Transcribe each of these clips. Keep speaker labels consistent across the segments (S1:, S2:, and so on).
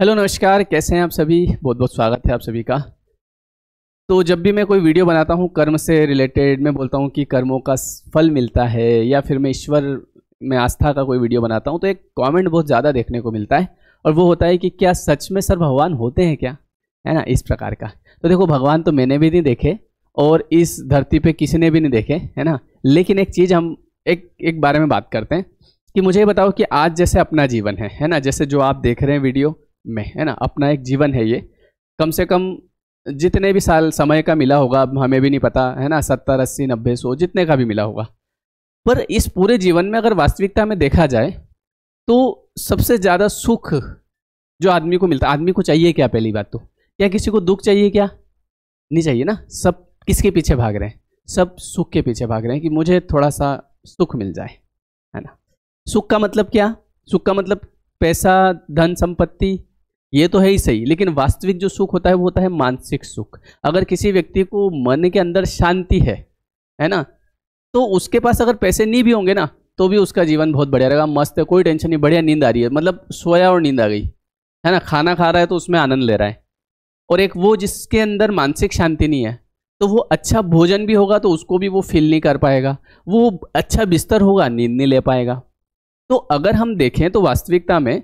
S1: hello नमस्कार कैसे हैं आप सभी बहुत बहुत स्वागत है आप सभी का तो जब भी मैं कोई वीडियो बनाता हूँ कर्म से रिलेटेड मैं बोलता हूँ कि कर्मों का फल मिलता है या फिर मैं ईश्वर में आस्था का कोई वीडियो बनाता हूँ तो एक कमेंट बहुत ज़्यादा देखने को मिलता है और वो होता है कि क्या सच में सर भगवान होते हैं क्या है ना इस प्रकार का तो देखो भगवान तो मैंने भी नहीं देखे और इस धरती पर किसी ने भी नहीं देखे है ना लेकिन एक चीज़ हम एक एक बारे में बात करते हैं कि मुझे बताओ कि आज जैसे अपना जीवन है है ना जैसे जो आप देख रहे हैं वीडियो में है ना अपना एक जीवन है ये कम से कम जितने भी साल समय का मिला होगा अब हमें भी नहीं पता है ना सत्तर अस्सी नब्बे सौ जितने का भी मिला होगा पर इस पूरे जीवन में अगर वास्तविकता में देखा जाए तो सबसे ज़्यादा सुख जो आदमी को मिलता आदमी को चाहिए क्या पहली बात तो क्या किसी को दुख चाहिए क्या नहीं चाहिए ना सब किसके पीछे भाग रहे हैं सब सुख के पीछे भाग रहे हैं कि मुझे थोड़ा सा सुख मिल जाए है ना सुख का मतलब क्या सुख का मतलब पैसा धन संपत्ति ये तो है ही सही लेकिन वास्तविक जो सुख होता है वो होता है मानसिक सुख अगर किसी व्यक्ति को मन के अंदर शांति है है ना तो उसके पास अगर पैसे नहीं भी होंगे ना तो भी उसका जीवन बहुत बढ़िया रहेगा मस्त है कोई टेंशन नहीं बढ़िया नींद आ रही है मतलब सोया और नींद आ गई है ना खाना खा रहा है तो उसमें आनंद ले रहा है और एक वो जिसके अंदर मानसिक शांति नहीं है तो वो अच्छा भोजन भी होगा तो उसको भी वो फील नहीं कर पाएगा वो अच्छा बिस्तर होगा नींद नहीं ले पाएगा तो अगर हम देखें तो वास्तविकता में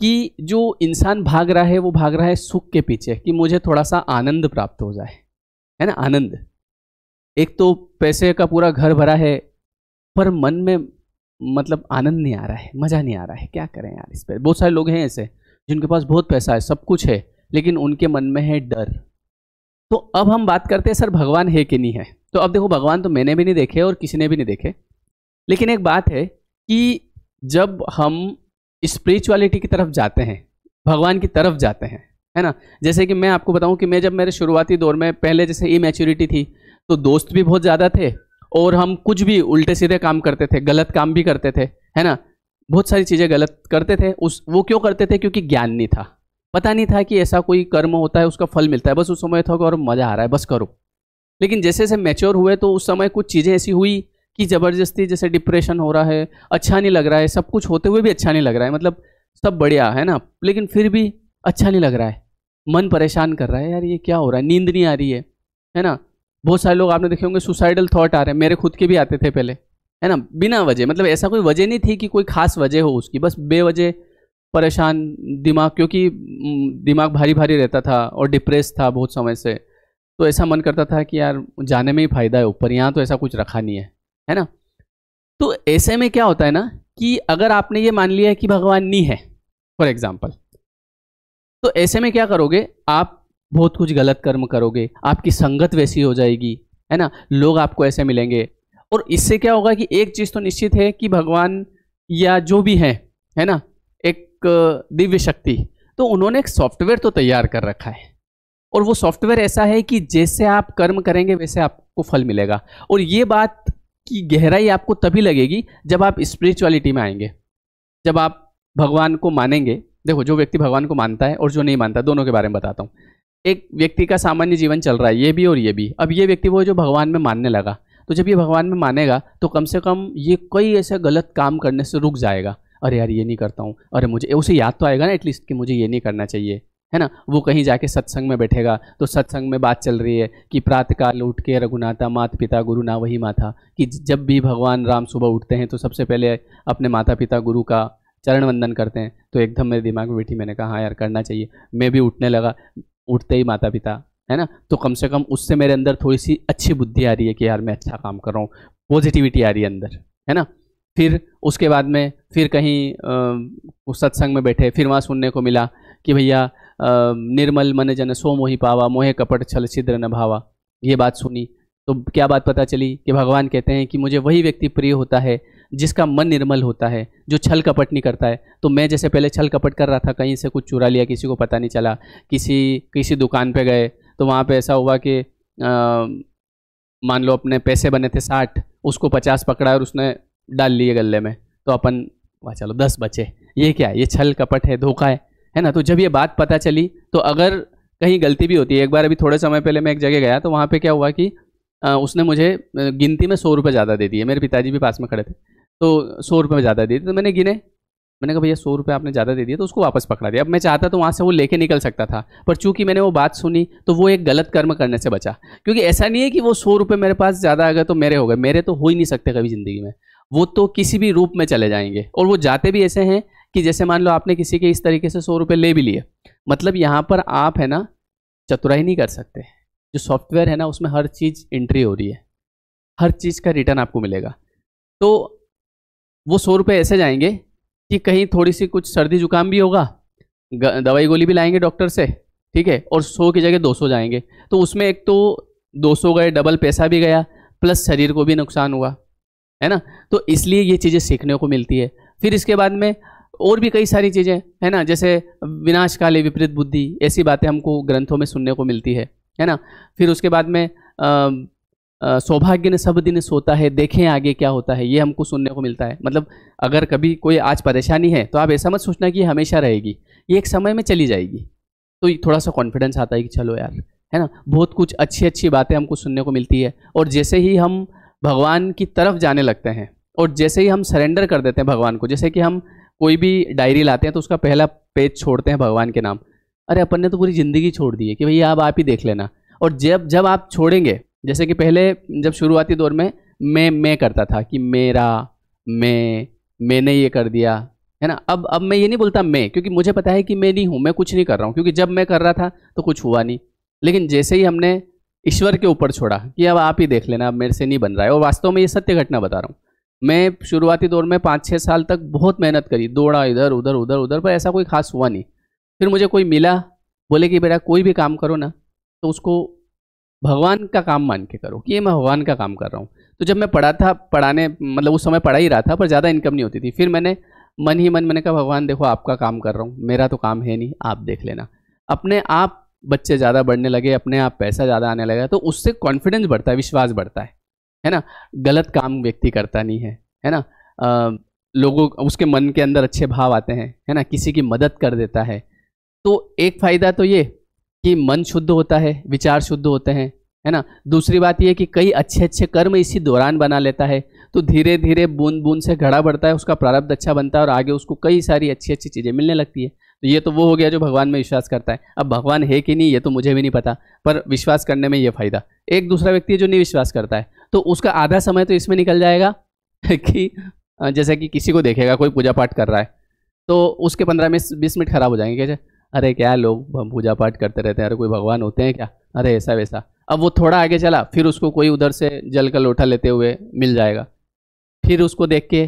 S1: कि जो इंसान भाग रहा है वो भाग रहा है सुख के पीछे कि मुझे थोड़ा सा आनंद प्राप्त हो जाए है ना आनंद एक तो पैसे का पूरा घर भरा है पर मन में मतलब आनंद नहीं आ रहा है मज़ा नहीं आ रहा है क्या करें यार इस पर बहुत सारे लोग हैं ऐसे जिनके पास बहुत पैसा है सब कुछ है लेकिन उनके मन में है डर तो अब हम बात करते हैं सर भगवान है कि नहीं है तो अब देखो भगवान तो मैंने भी नहीं देखे और किसी ने भी नहीं देखे लेकिन एक बात है कि जब हम स्पिरिचुअलिटी की तरफ जाते हैं भगवान की तरफ जाते हैं है ना जैसे कि मैं आपको बताऊं कि मैं जब मेरे शुरुआती दौर में पहले जैसे इमेच्योरिटी थी तो दोस्त भी बहुत ज़्यादा थे और हम कुछ भी उल्टे सीधे काम करते थे गलत काम भी करते थे है ना बहुत सारी चीज़ें गलत करते थे उस वो क्यों करते थे क्योंकि ज्ञान नहीं था पता नहीं था कि ऐसा कोई कर्म होता है उसका फल मिलता है बस उस समय था और मज़ा आ रहा है बस करो लेकिन जैसे जैसे मैच्योर हुए तो उस समय कुछ चीज़ें ऐसी हुई कि ज़बरदस्ती जैसे डिप्रेशन हो रहा है अच्छा नहीं लग रहा है सब कुछ होते हुए भी अच्छा नहीं लग रहा है मतलब सब बढ़िया है ना लेकिन फिर भी अच्छा नहीं लग रहा है मन परेशान कर रहा है यार ये क्या हो रहा है नींद नहीं आ रही है है ना बहुत सारे लोग आपने देखे होंगे सुसाइडल थॉट आ रहे हैं मेरे खुद के भी आते थे पहले है ना बिना वजह मतलब ऐसा कोई वजह नहीं थी कि कोई खास वजह हो उसकी बस बेवजह परेशान दिमाग क्योंकि दिमाग भारी भारी रहता था और डिप्रेस था बहुत समय से तो ऐसा मन करता था कि यार जाने में ही फ़ायदा है ऊपर यहाँ तो ऐसा कुछ रखा नहीं है है ना तो ऐसे में क्या होता है ना कि अगर आपने ये मान लिया कि भगवान नी है फॉर एग्जाम्पल तो ऐसे में क्या करोगे आप बहुत कुछ गलत कर्म करोगे आपकी संगत वैसी हो जाएगी है ना लोग आपको ऐसे मिलेंगे और इससे क्या होगा कि एक चीज़ तो निश्चित है कि भगवान या जो भी है है ना एक दिव्य शक्ति तो उन्होंने एक सॉफ्टवेयर तो तैयार कर रखा है और वो सॉफ्टवेयर ऐसा है कि जैसे आप कर्म करेंगे वैसे आपको फल मिलेगा और ये बात की गहराई आपको तभी लगेगी जब आप स्पिरिचुअलिटी में आएंगे जब आप भगवान को मानेंगे देखो जो व्यक्ति भगवान को मानता है और जो नहीं मानता दोनों के बारे में बताता हूँ एक व्यक्ति का सामान्य जीवन चल रहा है ये भी और ये भी अब ये व्यक्ति वो जो भगवान में मानने लगा तो जब ये भगवान में मानेगा तो कम से कम ये कई ऐसे गलत काम करने से रुक जाएगा अरे यार ये नहीं करता हूँ अरे मुझे उसे याद तो आएगा ना एटलीस्ट कि मुझे ये नहीं करना चाहिए है ना वो कहीं जाके सत्संग में बैठेगा तो सत्संग में बात चल रही है कि प्रातकाल उठ के रघुनाथा मात पिता गुरु ना वही माथा कि जब भी भगवान राम सुबह उठते हैं तो सबसे पहले अपने माता पिता गुरु का चरण वंदन करते हैं तो एकदम मेरे दिमाग में बैठी मैंने कहा हाँ यार करना चाहिए मैं भी उठने लगा उठते ही माता पिता है ना तो कम से कम उससे मेरे अंदर थोड़ी सी अच्छी बुद्धि आ रही है कि यार मैं अच्छा काम कर रहा हूँ पॉजिटिविटी आ रही है अंदर है ना फिर उसके बाद में फिर कहीं सत्संग में बैठे फिर वहाँ सुनने को मिला कि भैया निर्मल मन जन सो मोहि पावा मोहे कपट छल छिद्र न भावा ये बात सुनी तो क्या बात पता चली कि भगवान कहते हैं कि मुझे वही व्यक्ति प्रिय होता है जिसका मन निर्मल होता है जो छल कपट नहीं करता है तो मैं जैसे पहले छल कपट कर रहा था कहीं से कुछ चुरा लिया किसी को पता नहीं चला किसी किसी दुकान पे गए तो वहाँ पे ऐसा हुआ कि मान लो अपने पैसे बने थे साठ उसको पचास पकड़ा और उसने डाल लिए गले में तो अपन वाह चलो दस बचे ये क्या है ये छल कपट है धोखा है है ना तो जब ये बात पता चली तो अगर कहीं गलती भी होती है एक बार अभी थोड़े समय पहले मैं एक जगह गया तो वहाँ पे क्या हुआ कि आ, उसने मुझे गिनती में सौ रुपये ज़्यादा दे दिए मेरे पिताजी भी पास में खड़े थे तो सौ रुपये ज़्यादा दे दिए तो मैंने गिने मैंने कहा भैया सौ रुपये आपने ज़्यादा दे दिए तो उसको वापस पकड़ा दिया अब मैं चाहता तो वहाँ से वो लेके निकल सकता था पर चूंकि मैंने वो बात सुनी तो वो एक गलत कर्म करने से बचा क्योंकि ऐसा नहीं है कि वो सौ रुपये मेरे पास ज़्यादा आ गए तो मेरे हो गए मेरे तो हो ही नहीं सकते कभी ज़िंदगी में वो तो किसी भी रूप में चले जाएंगे और वो जाते भी ऐसे हैं कि जैसे मान लो आपने किसी के इस तरीके से सौ रुपये ले भी लिए मतलब यहाँ पर आप है ना चतुराई नहीं कर सकते जो सॉफ्टवेयर है ना उसमें हर चीज़ एंट्री हो रही है हर चीज़ का रिटर्न आपको मिलेगा तो वो सौ रुपये ऐसे जाएंगे कि कहीं थोड़ी सी कुछ सर्दी जुकाम भी होगा दवाई गोली भी लाएंगे डॉक्टर से ठीक है और सौ की जगह दो सौ जाएंगे तो उसमें एक तो दो सौ गए डबल पैसा भी गया प्लस शरीर को भी नुकसान हुआ है ना तो इसलिए ये चीज़ें सीखने को मिलती है फिर इसके बाद में और भी कई सारी चीज़ें है ना जैसे विनाशकाली विपरीत बुद्धि ऐसी बातें हमको ग्रंथों में सुनने को मिलती है है ना फिर उसके बाद में सौभाग्य ने सब दिन सोता है देखें आगे क्या होता है ये हमको सुनने को मिलता है मतलब अगर कभी कोई आज परेशानी है तो आप ऐसा मत सोचना कि हमेशा रहेगी ये एक समय में चली जाएगी तो थोड़ा सा कॉन्फिडेंस आता है कि चलो यार है ना बहुत कुछ अच्छी अच्छी बातें हमको सुनने को मिलती है और जैसे ही हम भगवान की तरफ जाने लगते हैं और जैसे ही हम सरेंडर कर देते हैं भगवान को जैसे कि हम कोई भी डायरी लाते हैं तो उसका पहला पेज छोड़ते हैं भगवान के नाम अरे अपन ने तो पूरी ज़िंदगी छोड़ दी है कि भैया आप आप ही देख लेना और जब जब आप छोड़ेंगे जैसे कि पहले जब शुरुआती दौर में मैं मैं करता था कि मेरा मैं मैंने ये कर दिया है ना अब अब मैं ये नहीं बोलता मैं क्योंकि मुझे पता है कि मैं नहीं हूँ मैं कुछ नहीं कर रहा हूँ क्योंकि जब मैं कर रहा था तो कुछ हुआ नहीं लेकिन जैसे ही हमने ईश्वर के ऊपर छोड़ा कि अब आप ही देख लेना अब मेरे से नहीं बन रहा है और वास्तव में ये सत्य घटना बता रहा हूँ मैं शुरुआती दौर में पाँच छः साल तक बहुत मेहनत करी दौड़ा इधर उधर उधर उधर पर ऐसा कोई खास हुआ नहीं फिर मुझे कोई मिला बोले कि बेटा कोई भी काम करो ना तो उसको भगवान का काम मान के करो कि ये मैं भगवान का काम कर रहा हूँ तो जब मैं पढ़ा था पढ़ाने मतलब उस समय पढ़ा ही रहा था पर ज़्यादा इनकम नहीं होती थी फिर मैंने मन ही मन मैंने कहा भगवान देखो आपका काम कर रहा हूँ मेरा तो काम है नहीं आप देख लेना अपने आप बच्चे ज़्यादा बढ़ने लगे अपने आप पैसा ज़्यादा आने लगा तो उससे कॉन्फिडेंस बढ़ता है विश्वास बढ़ता है है ना गलत काम व्यक्ति करता नहीं है है ना आ, लोगों उसके मन के अंदर अच्छे भाव आते हैं है ना किसी की मदद कर देता है तो एक फ़ायदा तो ये कि मन शुद्ध होता है विचार शुद्ध होते हैं है ना दूसरी बात यह कि कई अच्छे अच्छे कर्म इसी दौरान बना लेता है तो धीरे धीरे बूंद बूंद से घड़ा बढ़ता है उसका प्रारब्ध अच्छा बनता है और आगे उसको कई सारी अच्छी अच्छी चीज़ें मिलने लगती है तो ये तो वो हो गया जो भगवान में विश्वास करता है अब भगवान है कि नहीं ये तो मुझे भी नहीं पता पर विश्वास करने में ये फ़ायदा एक दूसरा व्यक्ति है जो नहीं विश्वास करता है तो उसका आधा समय तो इसमें निकल जाएगा कि जैसे कि किसी को देखेगा कोई पूजा पाठ कर रहा है तो उसके पंद्रह मिनट बीस मिनट खराब हो जाएंगे कैसे अरे क्या लोग पूजा पाठ करते रहते हैं अरे कोई भगवान होते हैं क्या अरे ऐसा वैसा अब वो थोड़ा आगे चला फिर उसको कोई उधर से जल का लोटा लेते हुए मिल जाएगा फिर उसको देख के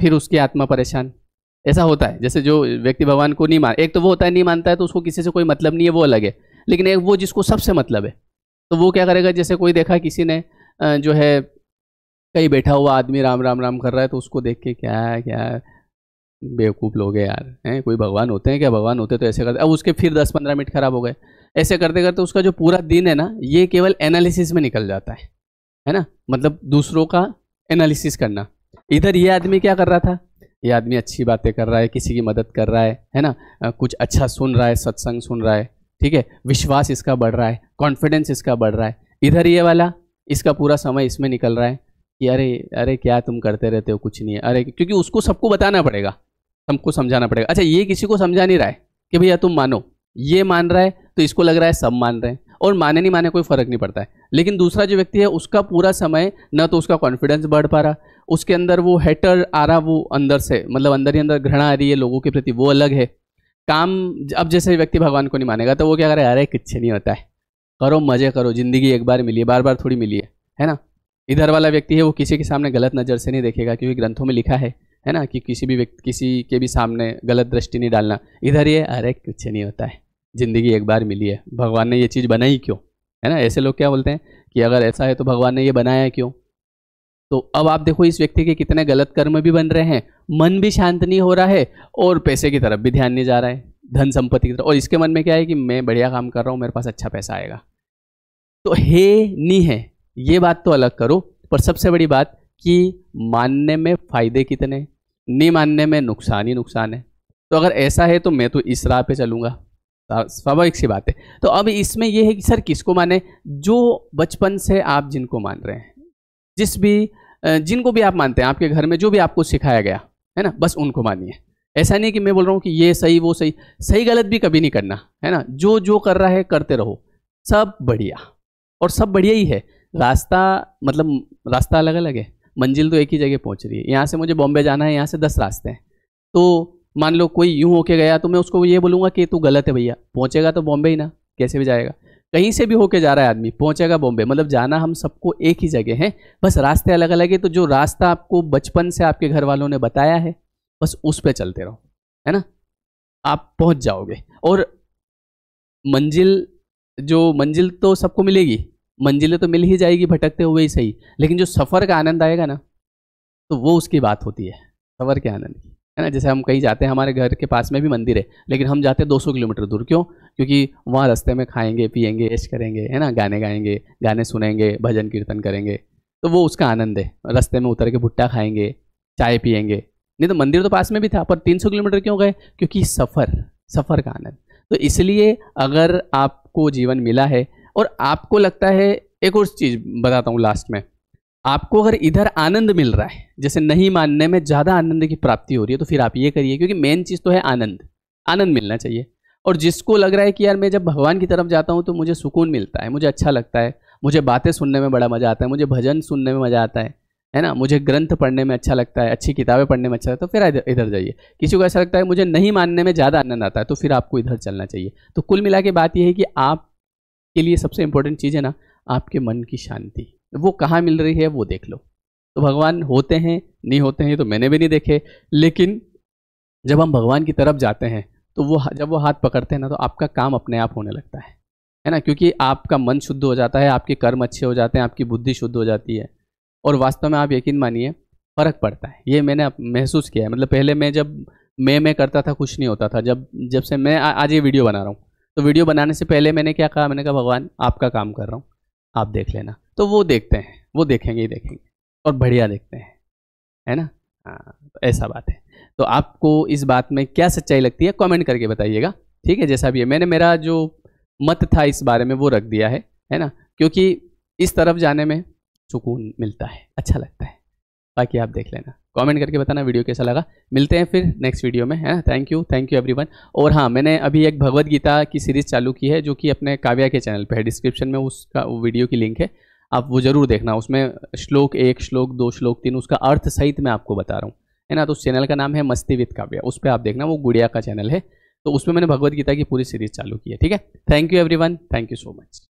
S1: फिर उसकी आत्मा परेशान ऐसा होता है जैसे जो व्यक्ति भगवान को नहीं मान एक तो वो होता है नहीं मानता है तो उसको किसी से कोई मतलब नहीं है वो अलग है लेकिन एक वो जिसको सबसे मतलब है तो वो क्या करेगा जैसे कोई देखा किसी ने जो है कहीं बैठा हुआ आदमी राम राम राम कर रहा है तो उसको देख के क्या क्या बेवकूफ़ लोग है यार हैं कोई भगवान होते हैं क्या भगवान होते तो ऐसे करते अब उसके फिर दस पंद्रह मिनट खराब हो गए ऐसे करते करते उसका जो पूरा दिन है ना ये केवल एनालिसिस में निकल जाता है है ना मतलब दूसरों का एनालिसिस करना इधर ये आदमी क्या कर रहा था ये आदमी अच्छी बातें कर रहा है किसी की मदद कर रहा है है ना कुछ अच्छा सुन रहा है सत्संग सुन रहा है ठीक है विश्वास इसका बढ़ रहा है कॉन्फिडेंस इसका बढ़ रहा है इधर ये वाला इसका पूरा समय इसमें निकल रहा है कि अरे अरे क्या तुम करते रहते हो कुछ नहीं है अरे क्योंकि उसको सबको बताना पड़ेगा सबको समझाना पड़ेगा अच्छा ये किसी को समझा नहीं रहा है कि भैया तुम मानो ये मान रहा है तो इसको लग रहा है सब मान रहे हैं और माने नहीं माने कोई फ़र्क नहीं पड़ता है लेकिन दूसरा जो व्यक्ति है उसका पूरा समय न तो उसका कॉन्फिडेंस बढ़ पा रहा उसके अंदर वो हैटर आ रहा वो अंदर से मतलब अंदर ही अंदर घृणा आ रही है लोगों के प्रति वो अलग है काम अब जैसे व्यक्ति भगवान को नहीं मानेगा तो वो क्या करे अरे किच्छे नहीं होता है करो मज़े करो ज़िंदगी एक बार मिली है बार बार थोड़ी मिली है है ना इधर वाला व्यक्ति है वो किसी के सामने गलत नज़र से नहीं देखेगा क्योंकि ग्रंथों में लिखा है है ना कि किसी भी व्यक्ति किसी के भी सामने गलत दृष्टि नहीं डालना इधर ये अरे कुछ नहीं होता है ज़िंदगी एक बार मिली है भगवान ने ये चीज़ बनाई क्यों है ना ऐसे लोग क्या बोलते हैं कि अगर ऐसा है तो भगवान ने ये बनाया क्यों तो अब आप देखो इस व्यक्ति के कितने गलत कर्म भी बन रहे हैं मन भी शांत नहीं हो रहा है और पैसे की तरफ भी ध्यान नहीं जा रहा है धन संपत्ति की तरफ और इसके मन में क्या है कि मैं बढ़िया काम कर रहा हूँ मेरे पास अच्छा पैसा आएगा तो है नहीं है ये बात तो अलग करो पर सबसे बड़ी बात कि मानने में फ़ायदे कितने नहीं मानने में नुकसान ही नुकसान है तो अगर ऐसा है तो मैं तो इस राह पे चलूँगा स्वाभाविक सी बात है तो अब इसमें यह है कि सर किसको माने जो बचपन से आप जिनको मान रहे हैं जिस भी जिनको भी आप मानते हैं आपके घर में जो भी आपको सिखाया गया है ना बस उनको मानिए ऐसा नहीं कि मैं बोल रहा हूँ कि ये सही वो सही सही गलत भी कभी नहीं करना है ना जो जो कर रहा है करते रहो सब बढ़िया और सब बढ़िया ही है रास्ता मतलब रास्ता अलग अलग है मंजिल तो एक ही जगह पहुँच रही है यहाँ से मुझे बॉम्बे जाना है यहाँ से दस रास्ते हैं तो मान लो कोई यूं होके गया तो मैं उसको ये बोलूँगा कि तू गलत है भैया पहुँचेगा तो बॉम्बे ही ना कैसे भी जाएगा कहीं से भी होके जा रहा है आदमी पहुंचेगा बॉम्बे मतलब जाना हम सबको एक ही जगह है बस रास्ते अलग अलग है तो जो रास्ता आपको बचपन से आपके घर वालों ने बताया है बस उस पर चलते रहो है ना आप पहुंच जाओगे और मंजिल जो मंजिल तो सबको मिलेगी मंजिलें तो मिल ही जाएगी भटकते हुए ही सही लेकिन जो सफ़र का आनंद आएगा ना तो वो उसकी बात होती है सफ़र के आनंद की है ना जैसे हम कहीं जाते हैं हमारे घर के पास में भी मंदिर है लेकिन हम जाते हैं 200 किलोमीटर दूर क्यों क्योंकि वहाँ रास्ते में खाएंगे पियेंगे ऐश करेंगे है ना गाने गाएंगे गाने सुनेंगे भजन कीर्तन करेंगे तो वो उसका आनंद है रास्ते में उतर के भुट्टा खाएंगे चाय पियेंगे नहीं तो मंदिर तो पास में भी था पर 300 किलोमीटर क्यों गए क्योंकि सफ़र सफ़र का आनंद तो इसलिए अगर आपको जीवन मिला है और आपको लगता है एक और चीज़ बताता हूँ लास्ट में आपको अगर इधर आनंद मिल रहा है जैसे नहीं मानने में ज़्यादा आनंद की प्राप्ति हो रही है तो फिर आप ये करिए क्योंकि मेन चीज़ तो है आनंद आनंद मिलना चाहिए और जिसको लग रहा है कि यार मैं जब भगवान की तरफ जाता हूँ तो मुझे सुकून मिलता है मुझे अच्छा लगता है मुझे बातें सुनने में बड़ा मज़ा आता है मुझे भजन सुनने में मज़ा आता है है ना मुझे ग्रंथ पढ़ने में अच्छा लगता है अच्छी किताबें पढ़ने में अच्छा लगता है तो फिर इधर इधर जाइए किसी को ऐसा लगता है मुझे नहीं मानने में ज़्यादा आनंद आता है तो फिर आपको इधर चलना चाहिए तो कुल मिला के बात यह है कि आप के लिए सबसे इंपॉर्टेंट चीज़ है ना आपके मन की शांति वो कहाँ मिल रही है वो देख लो तो भगवान होते हैं नहीं होते हैं तो मैंने भी नहीं देखे लेकिन जब हम भगवान की तरफ जाते हैं तो वो जब वो हाथ पकड़ते हैं ना तो आपका काम अपने आप होने लगता है है ना क्योंकि आपका मन शुद्ध हो जाता है आपके कर्म अच्छे हो जाते हैं आपकी बुद्धि शुद्ध हो जाती है और वास्तव में आप यकीन मानिए फ़र्क पड़ता है ये मैंने महसूस किया है मतलब पहले मैं जब मैं मैं करता था कुछ नहीं होता था जब जब से मैं आ, आज ये वीडियो बना रहा हूँ तो वीडियो बनाने से पहले मैंने क्या कहा मैंने कहा भगवान आपका काम कर रहा हूँ आप देख लेना तो वो देखते हैं वो देखेंगे ही देखेंगे और बढ़िया देखते हैं है ना हाँ तो ऐसा बात है तो आपको इस बात में क्या सच्चाई लगती है कमेंट करके बताइएगा ठीक है जैसा भी है मैंने मेरा जो मत था इस बारे में वो रख दिया है है ना क्योंकि इस तरफ जाने में सुकून मिलता है अच्छा लगता है बाकी आप देख लेना कमेंट करके बताना वीडियो कैसा लगा मिलते हैं फिर नेक्स्ट वीडियो में है ना thank you thank you everyone और हाँ मैंने अभी एक भगवद गीता की सीरीज़ चालू की है जो कि अपने काव्या के चैनल पे है डिस्क्रिप्शन में उसका वीडियो की लिंक है आप वो ज़रूर देखना उसमें श्लोक एक श्लोक दो श्लोक तीन उसका अर्थ सहित मैं आपको बता रहा हूँ है ना तो उस चैनल का नाम है मस्ती विद काव्य उस पर आप देखना वो गुड़िया का चैनल है तो उसमें मैंने भगवत गीता की पूरी सीरीज चालू की है ठीक है thank you everyone thank you so much